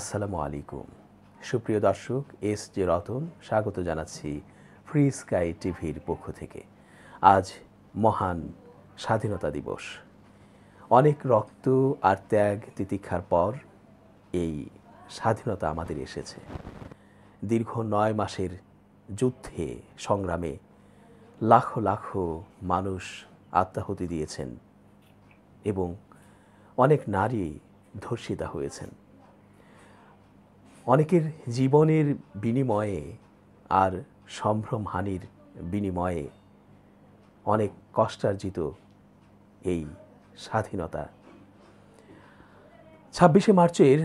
আসসালামু আলাইকুম সুপ্রিয় দর্শক এস জে রতন স্বাগত জানাচ্ছি ফ্রি স্কাই টিভির পক্ষ থেকে আজ মহান স্বাধীনতা দিবস অনেক রক্ত আর ত্যাগ তিতিক্ষার পর এই স্বাধীনতা আমাদের এসেছে দীর্ঘ নয় মাসের যুদ্ধে সংগ্রামে লাখো লাখো মানুষ আত্মাহুতি দিয়েছেন এবং অনেক নারী ধর্ষিতা হয়েছেন অনেকের জীবনের বিনিময়ে আর সম্ভ্রমহানির বিনিময়ে অনেক কষ্টার্জিত এই স্বাধীনতা ছাব্বিশে মার্চের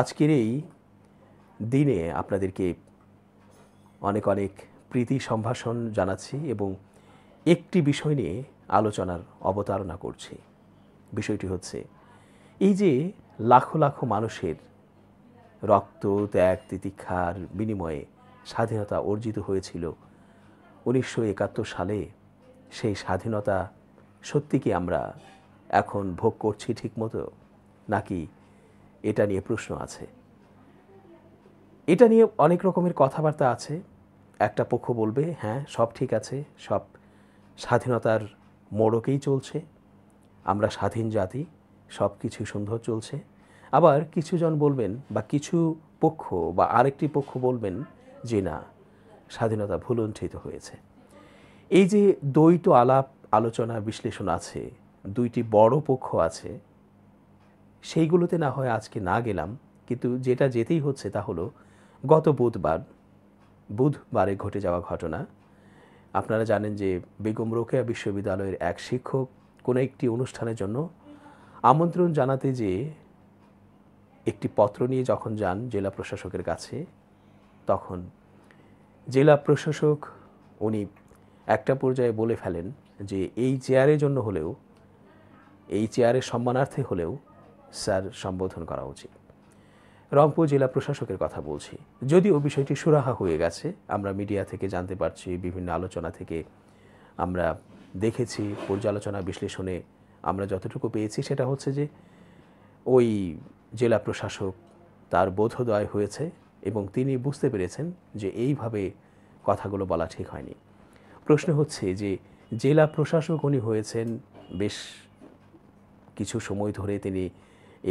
আজকের এই দিনে আপনাদেরকে অনেক অনেক প্রীতি সম্ভাষণ জানাচ্ছি এবং একটি বিষয় নিয়ে আলোচনার অবতারণা করছি বিষয়টি হচ্ছে এই যে লাখো লাখো মানুষের রক্ত ত্যাগ তিতিক্ষার বিনিময়ে স্বাধীনতা অর্জিত হয়েছিল উনিশশো একাত্তর সালে সেই স্বাধীনতা সত্যি কি আমরা এখন ভোগ করছি ঠিকমতো নাকি এটা নিয়ে প্রশ্ন আছে এটা নিয়ে অনেক রকমের কথাবার্তা আছে একটা পক্ষ বলবে হ্যাঁ সব ঠিক আছে সব স্বাধীনতার মোড়কেই চলছে আমরা স্বাধীন জাতি সব কিছুই সুন্দর চলছে আবার কিছুজন বলবেন বা কিছু পক্ষ বা আরেকটি পক্ষ বলবেন যে না স্বাধীনতা ভুলণ্ঠিত হয়েছে এই যে দ্বৈত আলাপ আলোচনা বিশ্লেষণ আছে দুইটি বড় পক্ষ আছে সেইগুলোতে না হয় আজকে না গেলাম কিন্তু যেটা যেতেই হচ্ছে তা হলো গত বুধবার বুধবারে ঘটে যাওয়া ঘটনা আপনারা জানেন যে বেগম রোকেয়া বিশ্ববিদ্যালয়ের এক শিক্ষক কোনো একটি অনুষ্ঠানের জন্য আমন্ত্রণ জানাতে যে একটি পত্র নিয়ে যখন যান জেলা প্রশাসকের কাছে তখন জেলা প্রশাসক উনি একটা পর্যায়ে বলে ফেলেন যে এই চেয়ারের জন্য হলেও এই চেয়ারের সম্মানার্থে হলেও স্যার সম্বোধন করা উচিত রংপুর জেলা প্রশাসকের কথা বলছি যদিও বিষয়টি সুরাহা হয়ে গেছে আমরা মিডিয়া থেকে জানতে পারছি বিভিন্ন আলোচনা থেকে আমরা দেখেছি পর্যালোচনা বিশ্লেষণে আমরা যতটুকু পেয়েছি সেটা হচ্ছে যে ওই জেলা প্রশাসক তার বোধোদয় হয়েছে এবং তিনি বুঝতে পেরেছেন যে এইভাবে কথাগুলো বলা ঠিক হয়নি প্রশ্ন হচ্ছে যে জেলা প্রশাসক উনি হয়েছেন বেশ কিছু সময় ধরে তিনি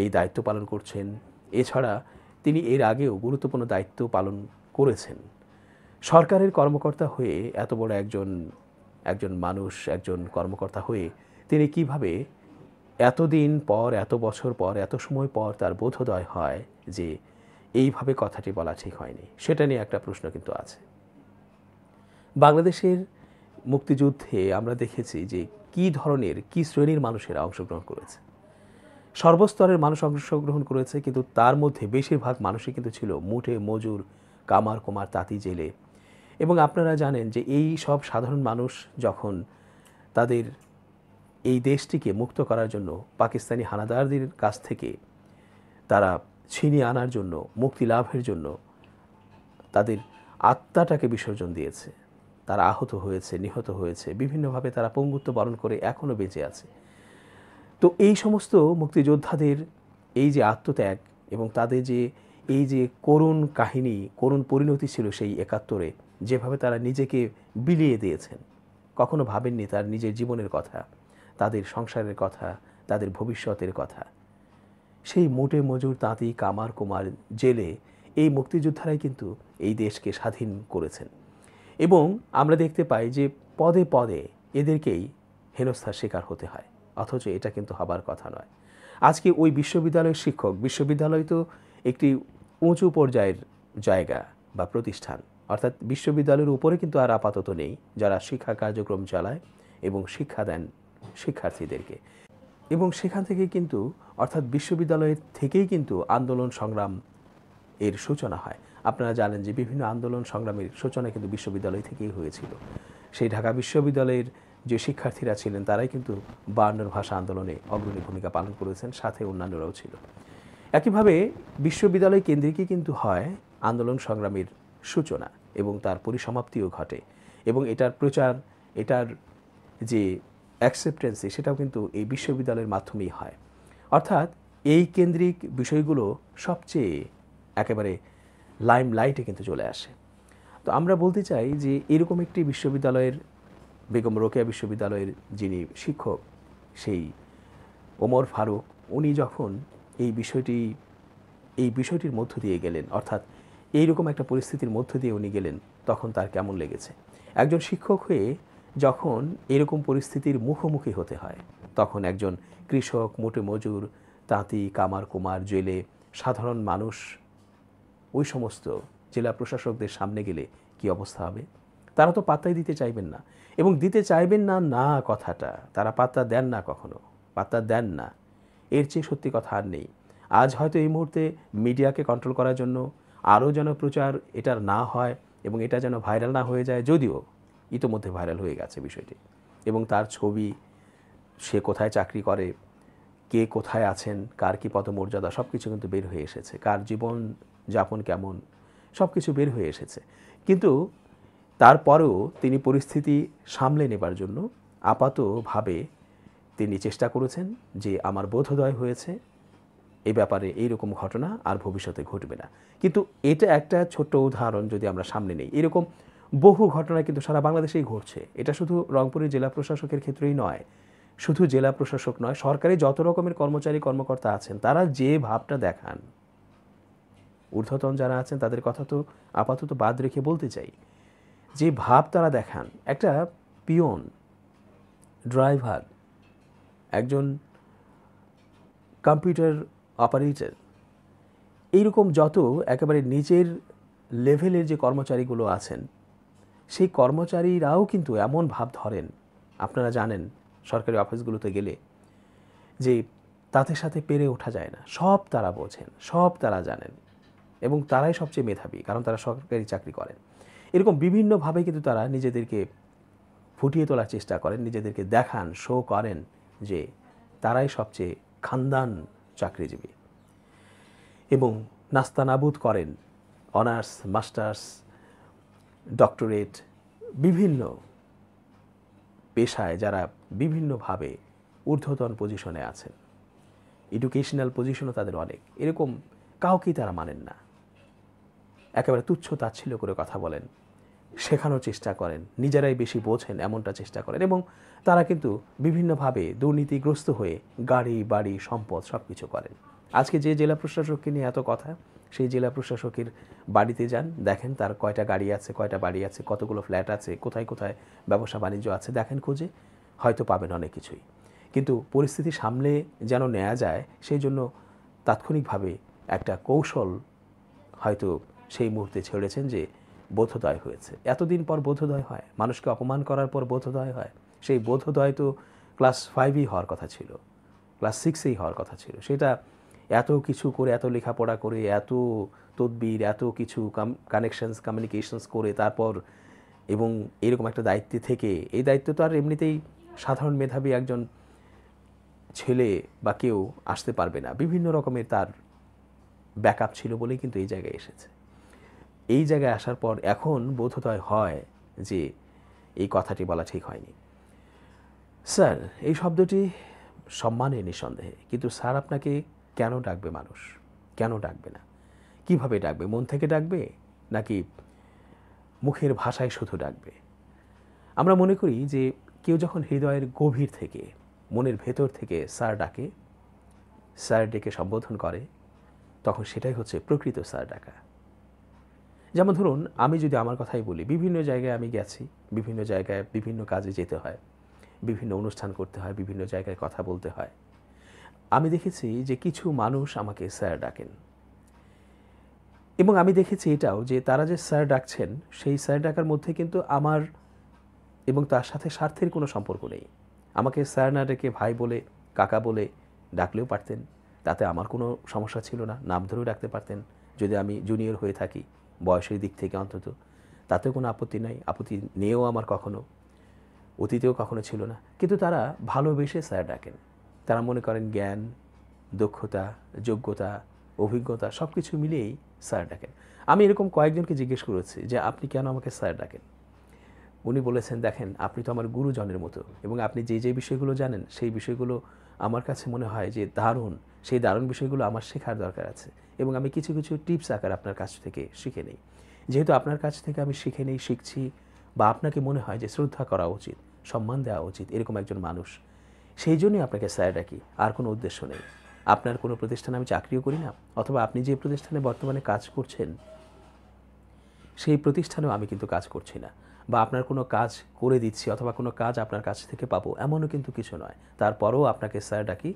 এই দায়িত্ব পালন করছেন এছাড়া তিনি এর আগেও গুরুত্বপূর্ণ দায়িত্ব পালন করেছেন সরকারের কর্মকর্তা হয়ে এত বড় একজন একজন মানুষ একজন কর্মকর্তা হয়ে তিনি কিভাবে এতদিন পর এত বছর পর এত সময় পর তার বোধোদয় হয় যে এইভাবে কথাটি বলা ঠিক হয়নি সেটা নিয়ে একটা প্রশ্ন কিন্তু আছে বাংলাদেশের মুক্তিযুদ্ধে আমরা দেখেছি যে কি ধরনের কি শ্রেণীর মানুষেরা অংশগ্রহণ করেছে সর্বস্তরের মানুষ অংশগ্রহণ করেছে কিন্তু তার মধ্যে বেশিরভাগ মানুষই কিন্তু ছিল মুঠে মজুর কামার কুমার তাঁতি জেলে এবং আপনারা জানেন যে এই সব সাধারণ মানুষ যখন তাদের এই দেশটিকে মুক্ত করার জন্য পাকিস্তানি হানাদারদের কাছ থেকে তারা ছিনিয়ে আনার জন্য মুক্তি লাভের জন্য তাদের আত্মাটাকে বিসর্জন দিয়েছে তারা আহত হয়েছে নিহত হয়েছে বিভিন্নভাবে তারা পঙ্গুত্ব বরণ করে এখনও বেঁচে আছে তো এই সমস্ত মুক্তিযোদ্ধাদের এই যে আত্মত্যাগ এবং তাদের যে এই যে করুণ কাহিনী করুণ পরিণতি ছিল সেই একাত্তরে যেভাবে তারা নিজেকে বিলিয়ে দিয়েছেন কখনো ভাবেননি তার নিজের জীবনের কথা তাদের সংসারের কথা তাদের ভবিষ্যতের কথা সেই মোটে মজুর তাঁতি কামার কুমার জেলে এই মুক্তিযোদ্ধারাই কিন্তু এই দেশকে স্বাধীন করেছেন এবং আমরা দেখতে পাই যে পদে পদে এদেরকেই হেনস্থার শিকার হতে হয় অথচ এটা কিন্তু হবার কথা নয় আজকে ওই বিশ্ববিদ্যালয়ের শিক্ষক বিশ্ববিদ্যালয় তো একটি উঁচু পর্যায়ের জায়গা বা প্রতিষ্ঠান অর্থাৎ বিশ্ববিদ্যালয়ের উপরে কিন্তু আর আপাতত নেই যারা শিক্ষা কার্যক্রম চালায় এবং শিক্ষা দেন শিক্ষার্থীদেরকে এবং সেখান থেকে কিন্তু অর্থাৎ বিশ্ববিদ্যালয়ের থেকেই কিন্তু আন্দোলন সংগ্রাম এর সূচনা হয় আপনারা জানেন যে বিভিন্ন আন্দোলন সংগ্রামের সূচনা কিন্তু বিশ্ববিদ্যালয় থেকেই হয়েছিল সেই ঢাকা বিশ্ববিদ্যালয়ের যে শিক্ষার্থীরা ছিলেন তারাই কিন্তু বায়ান্নর ভাষা আন্দোলনে অগ্রণী ভূমিকা পালন করেছেন সাথে অন্যান্যরাও ছিল একইভাবে বিশ্ববিদ্যালয় কেন্দ্রিকই কিন্তু হয় আন্দোলন সংগ্রামের সূচনা এবং তার পরিসমাপ্তিও ঘটে এবং এটার প্রচার এটার যে অ্যাকসেপ্টেন্সি সেটাও কিন্তু এই বিশ্ববিদ্যালয়ের মাধ্যমেই হয় অর্থাৎ এই কেন্দ্রিক বিষয়গুলো সবচেয়ে একেবারে লাইম লাইটে কিন্তু চলে আসে তো আমরা বলতে চাই যে এরকম একটি বিশ্ববিদ্যালয়ের বেগম রোকেয়া বিশ্ববিদ্যালয়ের যিনি শিক্ষক সেই ওমর ফারুক উনি যখন এই বিষয়টি এই বিষয়টির মধ্য দিয়ে গেলেন অর্থাৎ এইরকম একটা পরিস্থিতির মধ্য দিয়ে উনি গেলেন তখন তার কেমন লেগেছে একজন শিক্ষক হয়ে যখন এরকম পরিস্থিতির মুখোমুখি হতে হয় তখন একজন কৃষক মোটে মজুর তাঁতি কামার কুমার জেলে সাধারণ মানুষ ওই সমস্ত জেলা প্রশাসকদের সামনে গেলে কি অবস্থা হবে তারা তো পাত্তাই দিতে চাইবেন না এবং দিতে চাইবেন না না কথাটা তারা পাত্তা দেন না কখনো পাত্তা দেন না এর চেয়ে সত্যি কথা আর নেই আজ হয়তো এই মুহূর্তে মিডিয়াকে কন্ট্রোল করার জন্য আরও যেন প্রচার এটার না হয় এবং এটা যেন ভাইরাল না হয়ে যায় যদিও ইতোমধ্যে ভাইরাল হয়ে গেছে বিষয়টি এবং তার ছবি সে কোথায় চাকরি করে কে কোথায় আছেন কার কী পদমর্যাদা সব কিছু কিন্তু বের হয়ে এসেছে কার জীবন যাপন কেমন সব কিছু বের হয়ে এসেছে কিন্তু তারপরেও তিনি পরিস্থিতি সামলে নেবার জন্য আপাতভাবে তিনি চেষ্টা করেছেন যে আমার বোধোদয় হয়েছে এ ব্যাপারে এইরকম ঘটনা আর ভবিষ্যতে ঘটবে না কিন্তু এটা একটা ছোট্ট উদাহরণ যদি আমরা সামনে নেই এরকম বহু ঘটনা কিন্তু সারা বাংলাদেশেই ঘটছে এটা শুধু রংপুরের জেলা প্রশাসকের ক্ষেত্রেই নয় শুধু জেলা প্রশাসক নয় সরকারি যত রকমের কর্মচারী কর্মকর্তা আছেন তারা যে ভাবটা দেখান ঊর্ধ্বতন যারা আছেন তাদের কথা তো আপাতত বাদ রেখে বলতে চাই যে ভাব তারা দেখান একটা পিয়ন ড্রাইভার একজন কম্পিউটার অপারেটর এইরকম যত একেবারে নিচের লেভেলের যে কর্মচারীগুলো আছেন সেই কর্মচারীরাও কিন্তু এমন ভাব ধরেন আপনারা জানেন সরকারি অফিসগুলোতে গেলে যে তাদের সাথে পেরে ওঠা যায় না সব তারা বোঝেন সব তারা জানেন এবং তারাই সবচেয়ে মেধাবী কারণ তারা সরকারি চাকরি করেন এরকম বিভিন্নভাবে কিন্তু তারা নিজেদেরকে ফুটিয়ে তোলার চেষ্টা করেন নিজেদেরকে দেখান শো করেন যে তারাই সবচেয়ে খানদান চাকরিজীবী এবং নাস্তানাবুদ করেন অনার্স মাস্টার্স ডক্টরেট বিভিন্ন পেশায় যারা বিভিন্নভাবে ঊর্ধ্বতন পজিশনে আছেন এডুকেশনাল পজিশনও তাদের অনেক এরকম কাউকেই তারা মানেন না একেবারে তুচ্ছ তাচ্ছিল্য করে কথা বলেন শেখানোর চেষ্টা করেন নিজেরাই বেশি বোঝেন এমনটা চেষ্টা করেন এবং তারা কিন্তু বিভিন্নভাবে দুর্নীতিগ্রস্ত হয়ে গাড়ি বাড়ি সম্পদ সব কিছু করেন আজকে যে জেলা প্রশাসককে নিয়ে এত কথা সেই জেলা প্রশাসকের বাড়িতে যান দেখেন তার কয়টা গাড়ি আছে কয়টা বাড়ি আছে কতগুলো ফ্ল্যাট আছে কোথায় কোথায় ব্যবসা বাণিজ্য আছে দেখেন খুঁজে হয়তো পাবেন অনেক কিছুই কিন্তু পরিস্থিতি সামলে যেন নেওয়া যায় সেই জন্য তাৎক্ষণিকভাবে একটা কৌশল হয়তো সেই মুহূর্তে ছেড়েছেন যে বোধোদয় হয়েছে এতদিন পর বোধোদয় হয় মানুষকে অপমান করার পর বোধোদয় হয় সেই বোধোদয় তো ক্লাস ফাইভেই হওয়ার কথা ছিল ক্লাস সিক্সেই হওয়ার কথা ছিল সেটা এত কিছু করে এত লেখাপড়া করে এত তদবির এত কিছু কানেকশনস কমিউনিকেশনস করে তারপর এবং এরকম একটা দায়িত্বে থেকে এই দায়িত্ব তো আর এমনিতেই সাধারণ মেধাবী একজন ছেলে বা কেউ আসতে পারবে না বিভিন্ন রকমের তার ব্যাকআপ ছিল বলেই কিন্তু এই জায়গায় এসেছে এই জায়গায় আসার পর এখন বোধতয় হয় যে এই কথাটি বলা ঠিক হয়নি স্যার এই শব্দটি সম্মানের নিঃসন্দেহে কিন্তু স্যার আপনাকে কেন ডাকবে মানুষ কেন ডাকবে না কিভাবে ডাকবে মন থেকে ডাকবে নাকি মুখের ভাষায় শুধু ডাকবে আমরা মনে করি যে কেউ যখন হৃদয়ের গভীর থেকে মনের ভেতর থেকে স্যার ডাকে স্যার ডেকে সম্বোধন করে তখন সেটাই হচ্ছে প্রকৃত স্যার ডাকা যেমন ধরুন আমি যদি আমার কথাই বলি বিভিন্ন জায়গায় আমি গেছি বিভিন্ন জায়গায় বিভিন্ন কাজে যেতে হয় বিভিন্ন অনুষ্ঠান করতে হয় বিভিন্ন জায়গায় কথা বলতে হয় আমি দেখেছি যে কিছু মানুষ আমাকে স্যার ডাকেন এবং আমি দেখেছি এটাও যে তারা যে স্যার ডাকছেন সেই স্যার ডাকার মধ্যে কিন্তু আমার এবং তার সাথে স্বার্থের কোনো সম্পর্ক নেই আমাকে স্যার না ডেকে ভাই বলে কাকা বলে ডাকলেও পারতেন তাতে আমার কোনো সমস্যা ছিল না নাম ধরেও ডাকতে পারতেন যদি আমি জুনিয়র হয়ে থাকি বয়সের দিক থেকে অন্তত তাতেও কোনো আপত্তি নাই আপত্তি নিয়েও আমার কখনো অতীতেও কখনো ছিল না কিন্তু তারা ভালোবেসে স্যার ডাকেন তারা মনে করেন জ্ঞান দক্ষতা যোগ্যতা অভিজ্ঞতা সব কিছু মিলিয়েই স্যার ডাকেন আমি এরকম কয়েকজনকে জিজ্ঞেস করেছি যে আপনি কেন আমাকে স্যার ডাকেন উনি বলেছেন দেখেন আপনি তো আমার গুরুজনের মতো এবং আপনি যে যে বিষয়গুলো জানেন সেই বিষয়গুলো আমার কাছে মনে হয় যে দারুণ সেই দারুণ বিষয়গুলো আমার শেখার দরকার আছে এবং আমি কিছু কিছু টিপস আকার আপনার কাছ থেকে শিখে নিই যেহেতু আপনার কাছ থেকে আমি শিখে নিই শিখছি বা আপনাকে মনে হয় যে শ্রদ্ধা করা উচিত সম্মান দেওয়া উচিত এরকম একজন মানুষ সেই জন্যই আপনাকে স্যার ডাকি আর কোনো উদ্দেশ্য নেই আপনার কোনো প্রতিষ্ঠানে আমি চাকরিও করি না অথবা আপনি যে প্রতিষ্ঠানে বর্তমানে কাজ করছেন সেই প্রতিষ্ঠানেও আমি কিন্তু কাজ করছি না বা আপনার কোনো কাজ করে দিচ্ছি অথবা কোনো কাজ আপনার কাছ থেকে পাবো এমনও কিন্তু কিছু নয় তারপরেও আপনাকে স্যার ডাকি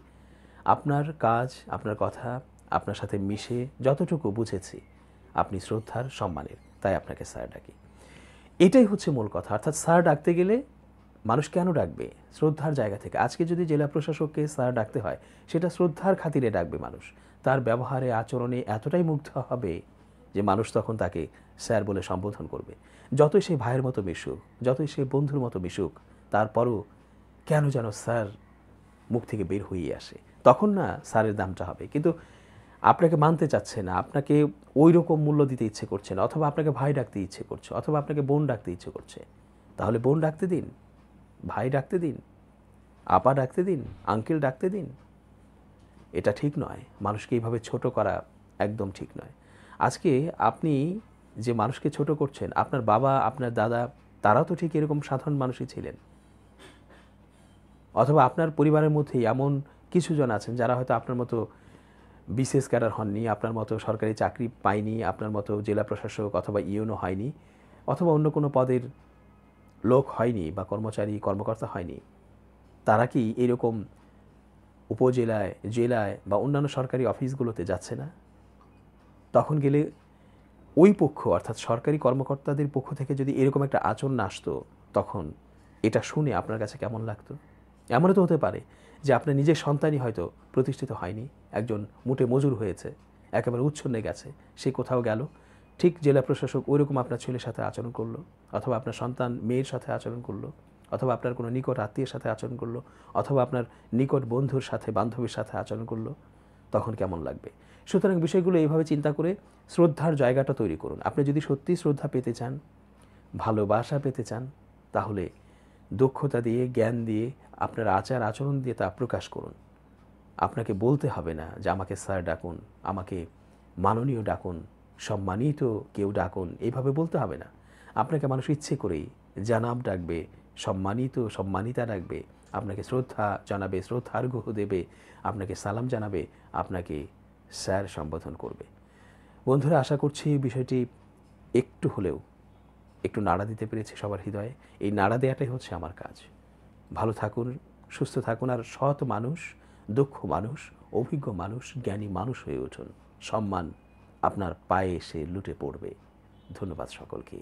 আপনার কাজ আপনার কথা আপনার সাথে মিশে যতটুকু বুঝেছি আপনি শ্রদ্ধার সম্মানের তাই আপনাকে স্যার ডাকি এটাই হচ্ছে মূল কথা অর্থাৎ স্যার ডাকতে গেলে মানুষ কেন ডাকবে শ্রদ্ধার জায়গা থেকে আজকে যদি জেলা প্রশাসককে স্যার ডাকতে হয় সেটা শ্রদ্ধার খাতিরে ডাকবে মানুষ তার ব্যবহারে আচরণে এতটাই মুগ্ধ হবে যে মানুষ তখন তাকে স্যার বলে সম্বোধন করবে যতই সে ভাইয়ের মতো মিশুক যতই সে বন্ধুর মতো মিশুক তারপরও কেন যেন স্যার মুখ থেকে বের হয়ে আসে তখন না স্যারের দামটা হবে কিন্তু আপনাকে মানতে চাচ্ছে না আপনাকে ওই রকম মূল্য দিতে ইচ্ছে করছে না অথবা আপনাকে ভাই ডাকতে ইচ্ছে করছে অথবা আপনাকে বোন ডাকতে ইচ্ছে করছে তাহলে বোন ডাকতে দিন ভাই ডাকতে দিন আপা ডাকতে দিন আঙ্কেল ডাকতে দিন এটা ঠিক নয় মানুষকে এইভাবে ছোট করা একদম ঠিক নয় আজকে আপনি যে মানুষকে ছোট করছেন আপনার বাবা আপনার দাদা তারাও তো ঠিক এরকম সাধারণ মানুষই ছিলেন অথবা আপনার পরিবারের মধ্যে এমন কিছুজন আছেন যারা হয়তো আপনার মতো বিশেষ ক্যাডার হননি আপনার মতো সরকারি চাকরি পায়নি আপনার মতো জেলা প্রশাসক অথবা ইউনো হয়নি অথবা অন্য কোনো পদের লোক হয়নি বা কর্মচারী কর্মকর্তা হয়নি তারা কি এরকম উপজেলায় জেলায় বা অন্যান্য সরকারি অফিসগুলোতে যাচ্ছে না তখন গেলে ওই পক্ষ অর্থাৎ সরকারি কর্মকর্তাদের পক্ষ থেকে যদি এরকম একটা আচরণ আসতো তখন এটা শুনে আপনার কাছে কেমন লাগতো এমনও তো হতে পারে যে আপনার নিজের সন্তানই হয়তো প্রতিষ্ঠিত হয়নি একজন মুটে মজুর হয়েছে একেবারে উচ্ছন্নে গেছে সে কোথাও গেল ঠিক জেলা প্রশাসক রকম আপনার ছেলের সাথে আচরণ করলো অথবা আপনার সন্তান মেয়ের সাথে আচরণ করলো অথবা আপনার কোনো নিকট আত্মীয়ের সাথে আচরণ করলো অথবা আপনার নিকট বন্ধুর সাথে বান্ধবীর সাথে আচরণ করলো তখন কেমন লাগবে সুতরাং বিষয়গুলো এইভাবে চিন্তা করে শ্রদ্ধার জায়গাটা তৈরি করুন আপনি যদি সত্যি শ্রদ্ধা পেতে চান ভালোবাসা পেতে চান তাহলে দক্ষতা দিয়ে জ্ঞান দিয়ে আপনার আচার আচরণ দিয়ে তা প্রকাশ করুন আপনাকে বলতে হবে না যে আমাকে স্যার ডাকুন আমাকে মাননীয় ডাকুন সম্মানিত কেউ ডাকুন এইভাবে বলতে হবে না আপনাকে মানুষ ইচ্ছে করেই জানাব ডাকবে সম্মানিত সম্মানিতা ডাকবে আপনাকে শ্রদ্ধা জানাবে শ্রদ্ধার্ঘ দেবে আপনাকে সালাম জানাবে আপনাকে স্যার সম্বোধন করবে বন্ধুরা আশা করছি বিষয়টি একটু হলেও একটু নাড়া দিতে পেরেছে সবার হৃদয়ে এই নাড়া দেওয়াটাই হচ্ছে আমার কাজ ভালো থাকুন সুস্থ থাকুন আর সৎ মানুষ দক্ষ মানুষ অভিজ্ঞ মানুষ জ্ঞানী মানুষ হয়ে উঠুন সম্মান আপনার পায়ে এসে লুটে পড়বে ধন্যবাদ সকলকে